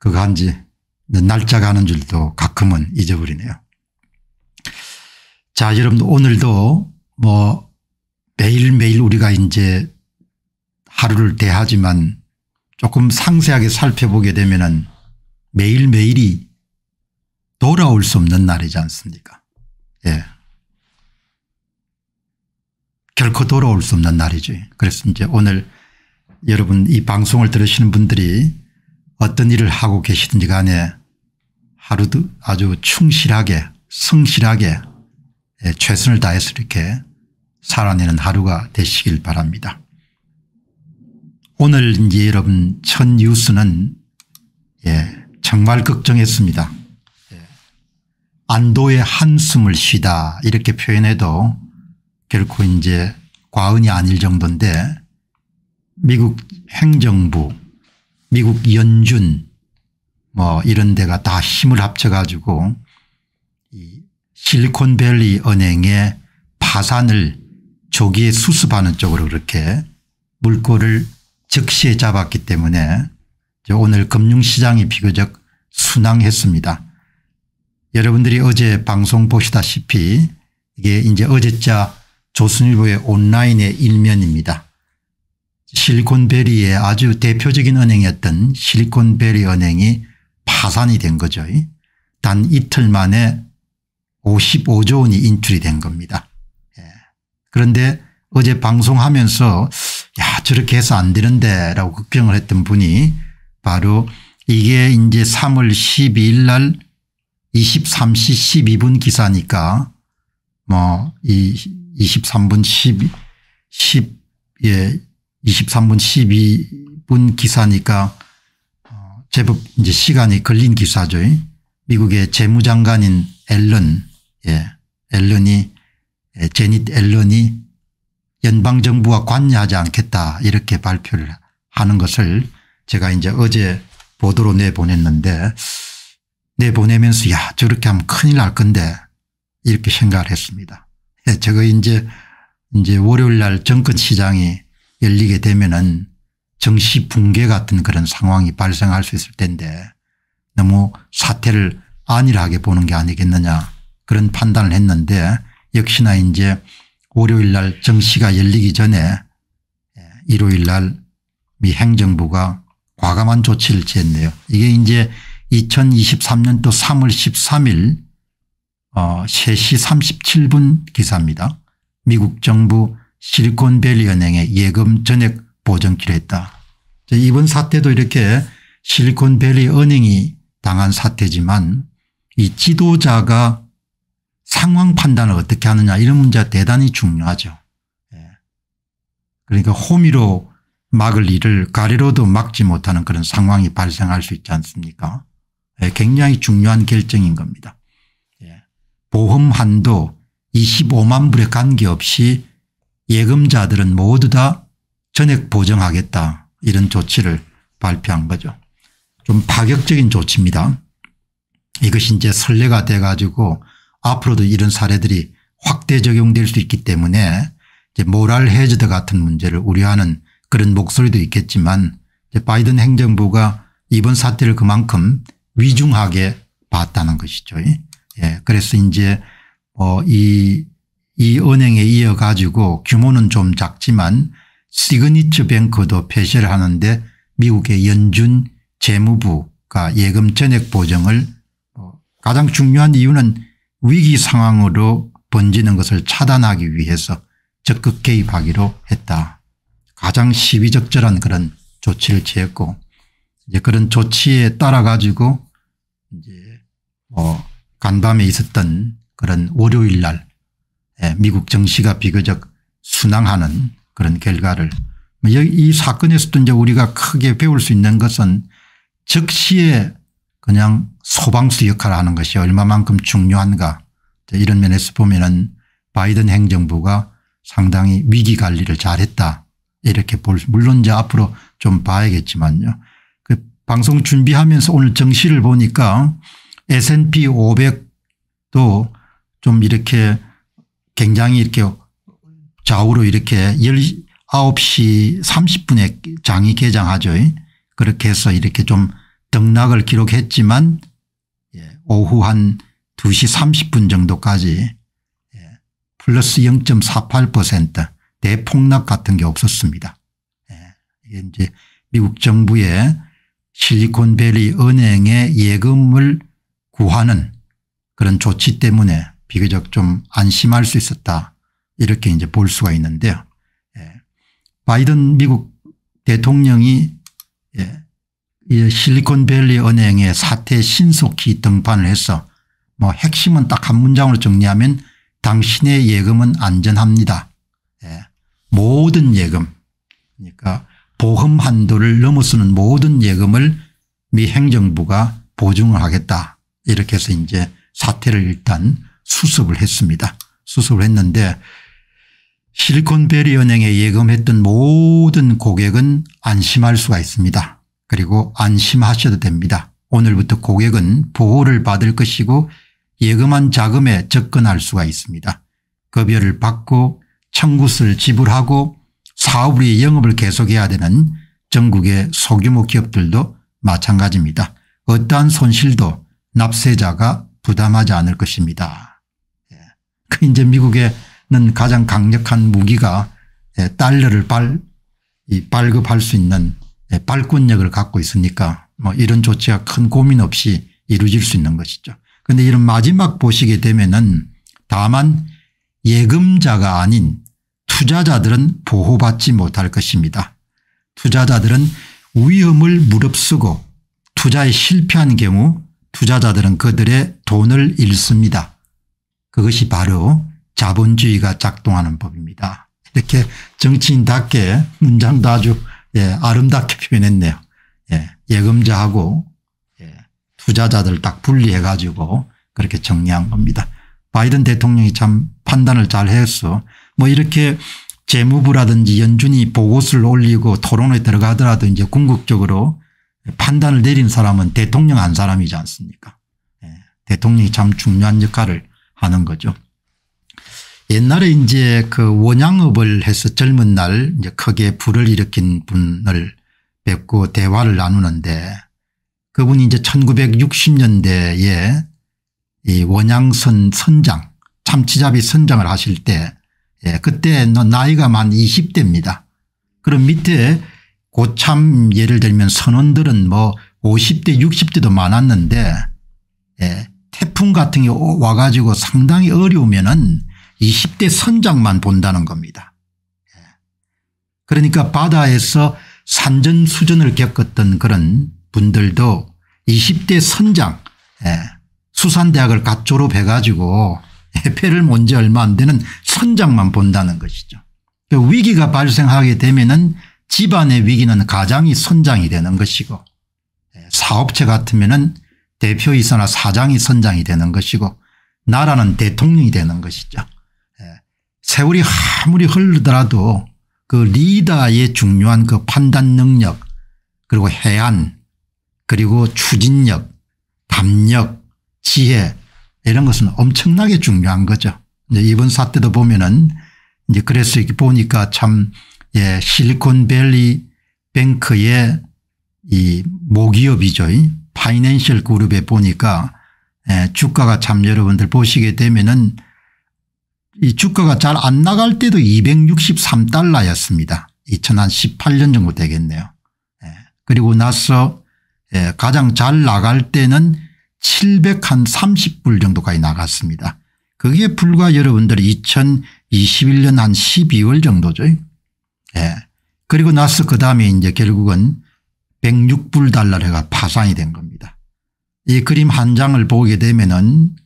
그간지 날짜 가는 줄도 가끔은 잊어버리네요. 자, 여러분 오늘도 뭐 매일매일 우리가 이제 하루를 대하지만 조금 상세하게 살펴보게 되면은 매일매일이 돌아올 수 없는 날이지 않습니까? 예. 결코 돌아올 수 없는 날이지. 그래서 이제 오늘 여러분 이 방송을 들으시는 분들이 어떤 일을 하고 계시든지 간에 하루도 아주 충실하게 성실하게 예, 최선을 다해서 이렇게 살아내는 하루가 되시길 바랍니다. 오늘 이제 여러분 첫 뉴스는 예, 정말 걱정했습니다. 예, 안도의 한숨을 쉬다 이렇게 표현해도 결코 이제 과언이 아닐 정도인데 미국 행정부 미국 연준 뭐 이런 데가 다 힘을 합쳐가지고 이 실리콘밸리 은행의 파산을 조기에 수습하는 쪽으로 그렇게 물꼬를 즉시에 잡았기 때문에 오늘 금융시장이 비교적 순항했습니다. 여러분들이 어제 방송 보시다시피 이게 이제 어제자 조선일보의 온라인의 일면입니다. 실리콘밸리의 아주 대표적인 은행이었던 실리콘밸리 은행이 파산이 된 거죠. 단 이틀 만에 55조 원이 인출이 된 겁니다. 예. 그런데 어제 방송하면서 야 저렇게 해서 안 되는데 라고 걱정을 했던 분이 바로 이게 이제 3월 12일 날 23시 12분 기사니까 뭐 이 23분 12, 10, 예, 23분 12분 기사니까 어, 제법 이제 시간이 걸린 기사죠. 미국의 재무장관인 앨런, 예, 앨런이 예, 제닛 앨런이 연방정부와 관여하지 않겠다 이렇게 발표를 하는 것을 제가 이제 어제 보도로 내보냈는데 내보내면서 야 저렇게 하면 큰일 날 건데 이렇게 생각을 했습니다. 예, 저거 이제 이제 월요일 날 정권 시장이 열리게 되면은 정시 붕괴 같은 그런 상황이 발생할 수 있을 텐데 너무 사태를 안일하게 보는 게 아니겠느냐 그런 판단을 했는데 역시나 이제 월요일 날 정시가 열리기 전에 예, 일요일 날 미 행정부가 과감한 조치를 취했네요. 이게 이제 2023년도 3월 13일 어 3시 37분 기사입니다. 미국 정부 실리콘밸리 은행에 예금 전액 보증키를 했다. 이번 사태도 이렇게 실리콘밸리 은행이 당한 사태지만 이 지도자가 상황 판단을 어떻게 하느냐 이런 문제가 대단히 중요하죠. 예. 그러니까 호미로 막을 일을 가리로도 막지 못하는 그런 상황이 발생할 수 있지 않습니까 예, 굉장히 중요한 결정인 겁니다. 예. 보험 한도 25만 불에 관계없이 예금자들은 모두 다 전액 보정하겠다 이런 조치를 발표한 거죠. 좀 파격적인 조치입니다. 이것이 이제 선례가 돼 가지고 앞으로도 이런 사례들이 확대 적용될 수 있기 때문에 이제 모랄 해저드 같은 문제를 우려하는 그런 목소리도 있겠지만 바이든 행정부가 이번 사태를 그만큼 위중하게 봤다는 것이죠. 예. 그래서 이제 어이 뭐이 은행에 이어가지고 규모는 좀 작지만 시그니처 뱅크도 폐쇄를 하는데 미국의 연준 재무부가 예금 전액 보정을 어, 가장 중요한 이유는 위기 상황으로 번지는 것을 차단하기 위해서 적극 개입하기로 했다. 가장 시비적절한 그런 조치를 취했고 이제 그런 조치에 따라 가지고 이제 뭐 간밤에 있었던 그런 월요일 날 예, 미국 정시가 비교적 순항하는 그런 결과를 뭐 이 사건에서도 이제 우리가 크게 배울 수 있는 것은 즉시에 그냥 소방수 역할을 하는 것이 얼마만큼 중요한가 이런 면에서 보면은 바이든 행정부가 상당히 위기 관리를 잘했다 이렇게 볼 수. 물론 이제 앞으로 좀 봐야겠지만요. 그 방송 준비하면서 오늘 정시를 보니까 S&P 500도 좀 이렇게 굉장히 이렇게 좌우로 이렇게 19시 30분에 장이 개장하죠. 그렇게 해서 이렇게 좀 등락을 기록했지만 예, 오후 한 2시 30분 정도까지 예, 플러스 0.48% 대폭락 같은 게 없었습니다. 예, 이게 이제 미국 정부의 실리콘밸리 은행의 예금을 구하는 그런 조치 때문에 비교적 좀 안심할 수 있었다 이렇게 이제 볼 수가 있는데요. 예. 바이든 미국 대통령이 예. 실리콘밸리 은행의 사태 신속히 등판을 해서 뭐 핵심은 딱 한 문장으로 정리하면 당신의 예금은 안전합니다. 예. 모든 예금 그러니까 보험 한도를 넘어서는 모든 예금을 미 행정부가 보증을 하겠다 이렇게 해서 이제 사태를 일단 수습을 했습니다. 수습을 했는데 실리콘베리 은행에 예금했던 모든 고객은 안심할 수가 있습니다. 그리고 안심하셔도 됩니다. 오늘부터 고객은 보호를 받을 것이고 예금한 자금에 접근할 수가 있습니다. 급여를 받고 청구수를 지불하고 사업의 영업을 계속해야 되는 전국의 소규모 기업들도 마찬가지입니다. 어떠한 손실도 납세자가 부담하지 않을 것입니다. 이제 미국에는 가장 강력한 무기가 예, 달러를 발, 발급할 수 있는 예, 발권력을 갖고 있으니까 뭐 이런 조치가 큰 고민 없이 이루어질 수 있는 것이죠. 그런데 이런 마지막 보시게 되면은 다만 예금자가 아닌 투자자들은 보호받지 못할 것입니다. 투자자들은 위험을 무릅쓰고 투자에 실패한 경우 투자자들은 그들의 돈을 잃습니다. 그것이 바로 자본주의가 작동하는 법입니다. 이렇게 정치인답게 문장도 아주 예, 아름답게 표현했네요. 예, 금자하고 예, 투자자들 딱 분리해 가지고 그렇게 정리한 겁니다. 바이든 대통령이 참 판단을 잘 했어. 뭐 이렇게 재무부라든지 연준이 보고서를 올리고 토론에 들어가더라도 이제 궁극적으로 판단을 내린 사람은 대통령 한 사람이지 않습니까? 예, 대통령이 참 중요한 역할을 하는 거죠. 옛날에 이제 그 원양업을 해서 젊은 날 이제 크게 불을 일으킨 분을 뵙고 대화를 나누는데 그분이 이제 1960년대에 이 원양선 선장 참치잡이 선장을 하실 때 예, 그때 나이가 만 20대입니다. 그럼 밑에 고참 예를 들면 선원들은 뭐 50대 60대도 많았는데 예, 태풍 같은 게 와가지고 상당히 어려우면은 20대 선장만 본다는 겁니다. 예. 그러니까 바다에서 산전수전을 겪었던 그런 분들도 20대 선장 예, 수산대학을 갓 졸업해 가지고 해패를 먼지 얼마 안 되는 선장만 본다는 것이죠. 그 위기가 발생하게 되면은 집안의 위기는 가장이 선장이 되는 것이고 예, 사업체 같으면은 대표이사나 사장이 선장이 되는 것이고 나라는 대통령이 되는 것이죠. 예. 세월이 아무리 흐르더라도 그 리더의 중요한 그 판단 능력 그리고 해안 그리고 추진력 담력 지혜 이런 것은 엄청나게 중요한 거죠. 이제 이번 사태도 보면은 이제 그래서 이렇게 보니까 참 예, 실리콘밸리 뱅크의 이 모기업이죠. 파이낸셜 그룹에 보니까 예, 주가가 참 여러분들 보시게 되면은 이 주가가 잘 안 나갈 때도 263달러였습니다. 2018년 정도 되겠네요. 예, 그리고 나서 예, 가장 잘 나갈 때는 730불 정도까지 나갔습니다. 그게 불과 여러분들 2021년 한 12월 정도죠. 예. 그리고 나서 그 다음에 이제 결국은 106불 달러가 파산이 된 겁니다. 이 그림 한 장을 보게 되면 은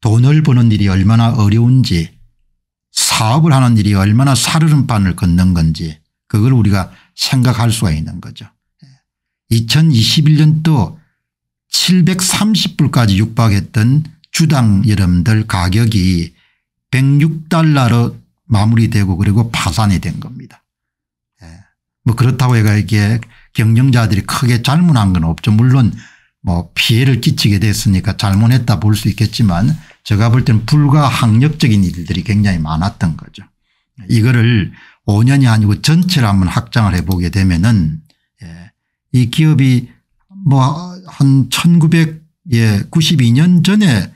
돈을 버는 일이 얼마나 어려운지 사업을 하는 일이 얼마나 사르름판을 걷는 건지 그걸 우리가 생각할 수가 있는 거죠. 2021년도 예. 730불까지 육박했던 주당 여러분들 가격이 106달러로 마무리되고 그리고 파산이 된 겁니다. 예. 뭐 그렇다고 해가 이게 경영자들이 크게 잘못한 건 없죠. 물론 뭐 피해를 끼치게 됐으니까 잘못했다 볼 수 있겠지만 제가 볼 때는 불가항력적인 일들이 굉장히 많았던 거죠. 이거를 5년이 아니고 전체를 한번 확장을 해보게 되면은 예. 이 기업이 뭐 한 1992년 전에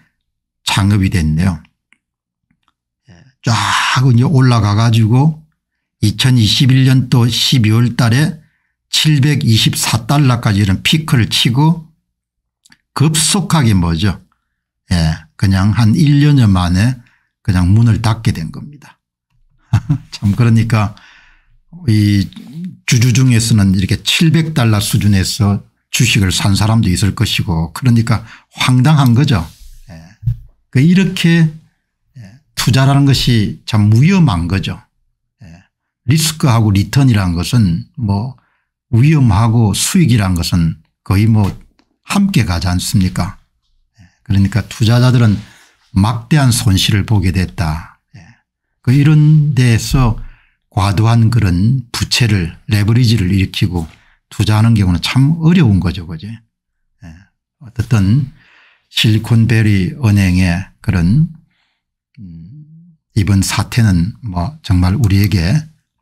창업이 됐네요. 예. 쫙 올라가 가지고 2021년도 12월 달에 724달러까지 이런 피크를 치고 급속하게 뭐죠. 예. 그냥 한 1년여 만에 그냥 문을 닫게 된 겁니다. 참 그러니까 이 주주 중에서는 이렇게 700달러 수준에서 주식을 산 사람도 있을 것이고 그러니까 황당한 거죠. 예. 그 이렇게 예, 투자라는 것이 참 위험한 거죠. 예. 리스크하고 리턴이라는 것은 뭐 위험하고 수익이란 것은 거의 뭐 함께 가지 않습니까 예, 그러니까 투자자들은 막대한 손실을 보게 됐다. 예, 그 이런 데서 과도한 그런 부채를 레버리지를 일으키고 투자하는 경우는 참 어려운 거죠. 그죠. 예, 어쨌든 실리콘밸리 은행의 그런 음, 이번 사태는 뭐 정말 우리에게